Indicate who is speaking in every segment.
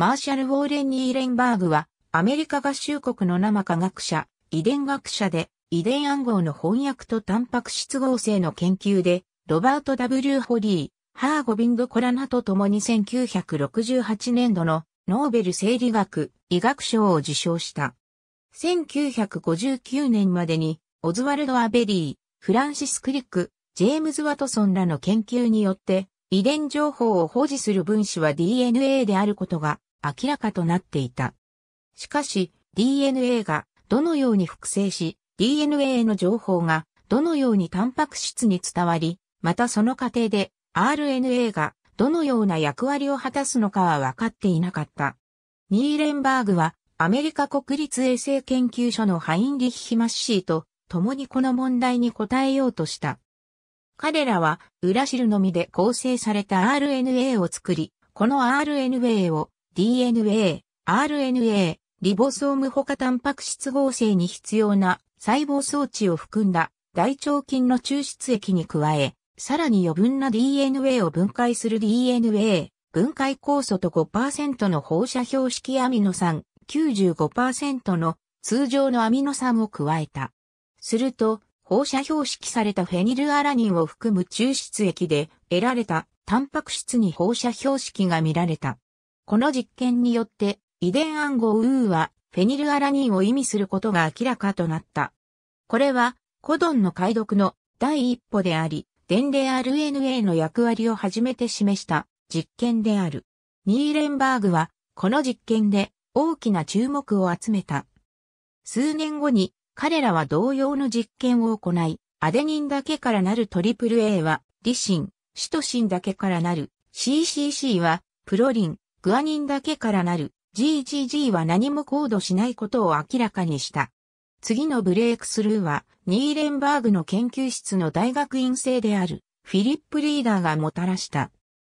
Speaker 1: マーシャル・ウォーレン・ニーレンバーグは、アメリカ合衆国の生科学者、遺伝学者で、遺伝暗号の翻訳とタンパク質合成の研究で、ロバート・ W・ ホリー、ハーゴビング・コラナと共に1968年度のノーベル生理学、医学賞を受賞した。1959年までに、オズワルド・アベリー、フランシス・クリック、ジェームズ・ワトソンらの研究によって、遺伝情報を保持する分子は DNA であることが明らかとなっていた。しかし、DNA がどのように複製し、DNA の情報がどのようにタンパク質に伝わり、またその過程で RNA がどのような役割を果たすのかは分かっていなかった。ニーレンバーグはアメリカ国立衛生研究所のハインリッヒ・マッシーと共にこの問題に答えようとした。彼らはウラシルのみで構成された RNA を作り、この RNA を DNA、RNA、リボソーム他タンパク質合成に必要な細胞装置を含んだ大腸菌の抽出液に加え、さらに余分な DNA を分解する DNA、分解酵素と5%の放射標識アミノ酸、95%の通常のアミノ酸を加えた。すると、放射標識されたフェニルアラニンを含む抽出液で得られたタンパク質に放射標識が見られた。この実験によって、遺伝暗号ウーはフェニルアラニンを意味することが明らかとなった。これは、コドンの解読の第一歩であり、伝令 RNA の役割を初めて示した実験である。ニーレンバーグは、この実験で大きな注目を集めた。数年後に彼らは同様の実験を行い、アデニンだけからなるトリプル a はリシン、シトシンだけからなる CCC はプロリン、グアニンだけからなる GGG は何もコードしないことを明らかにした。次のブレイクスルーは、ニーレンバーグの研究室の大学院生である、フィリップ・リーダーがもたらした。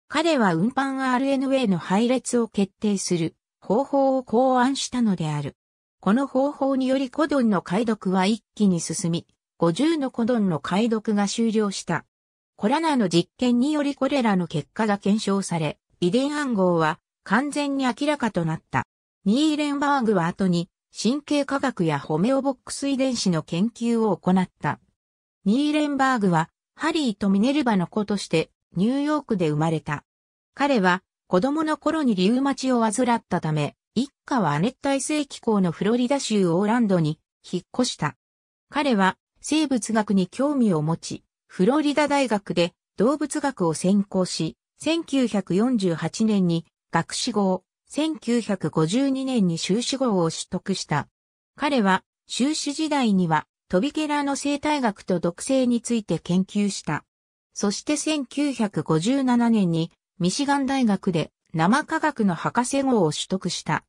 Speaker 1: 彼は運搬 RNA の配列を決定する方法を考案したのである。この方法によりコドンの解読は一気に進み、50のコドンの解読が終了した。コラナの実験によりこれらの結果が検証され、遺伝暗号は完全に明らかとなった。ニーレンバーグは後に神経科学やホメオボックス遺伝子の研究を行った。ニーレンバーグはハリーとミネルバの子としてニューヨークで生まれた。彼は子供の頃にリウマチを患ったため、一家は亜熱帯性気候のフロリダ州オーランドに引っ越した。彼は生物学に興味を持ち、フロリダ大学で動物学を専攻し、1948年に学士号、1952年に修士号を取得した。彼は、修士時代には、トビケラの生態学と毒性について研究した。そして1957年に、ミシガン大学で生科学の博士号を取得した。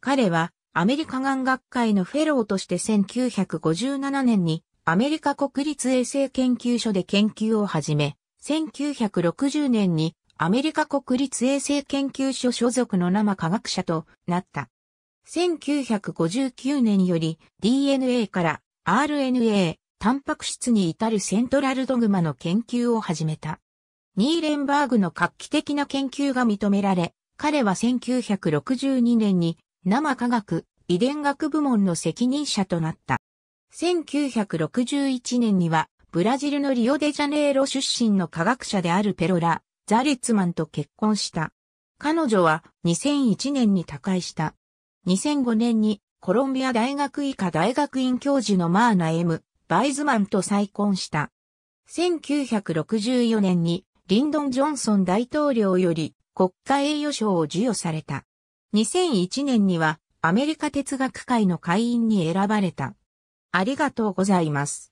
Speaker 1: 彼は、アメリカ眼学会のフェローとして1957年に、アメリカ国立衛生研究所で研究を始め、1960年にアメリカ国立衛生研究所所属の生科学者となった。1959年より DNA から RNA、タンパク質に至るセントラルドグマの研究を始めた。ニーレンバーグの画期的な研究が認められ、彼は1962年に生科学遺伝学部門の責任者となった。1961年にはブラジルのリオデジャネイロ出身の科学者であるペロラザリッツマンと結婚した。彼女は2001年に他界した。2005年にコロンビア大学医科大学院教授のマーナ M、バイズマンと再婚した。1964年にリンドン・ジョンソン大統領より国家栄誉賞を授与された。2001年にはアメリカ哲学会の会員に選ばれた。ありがとうございます。